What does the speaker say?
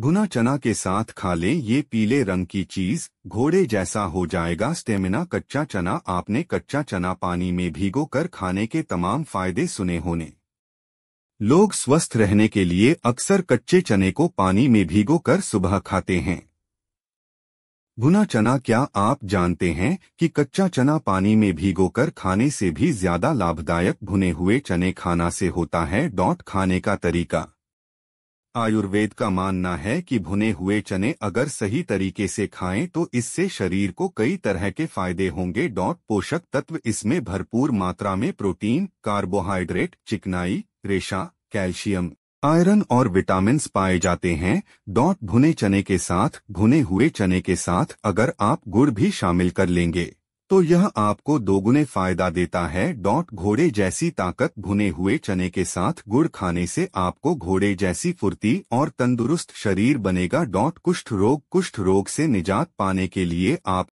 भुना चना के साथ खा लें ये पीले रंग की चीज घोड़े जैसा हो जाएगा स्टेमिना कच्चा चना आपने कच्चा चना पानी में भीगो कर खाने के तमाम फायदे सुने होने लोग स्वस्थ रहने के लिए अक्सर कच्चे चने को पानी में भीगो कर सुबह खाते हैं भुना चना क्या आप जानते हैं कि कच्चा चना पानी में भिगोकर खाने से भी ज्यादा लाभदायक भुने हुए चने खाना से होता है डॉट खाने का तरीका आयुर्वेद का मानना है कि भुने हुए चने अगर सही तरीके से खाएं तो इससे शरीर को कई तरह के फायदे होंगे डॉट पोषक तत्व इसमें भरपूर मात्रा में प्रोटीन कार्बोहाइड्रेट चिकनाई रेशा कैल्शियम आयरन और विटामिन पाए जाते हैं डॉट भुने चने के साथ भुने हुए चने के साथ अगर आप गुड़ भी शामिल कर लेंगे तो यह आपको दोगुने फायदा देता है डॉट घोड़े जैसी ताकत भुने हुए चने के साथ गुड़ खाने से आपको घोड़े जैसी फुर्ती और तंदुरुस्त शरीर बनेगा डॉट कुष्ठ रोग कुष्ठ रोग से निजात पाने के लिए आप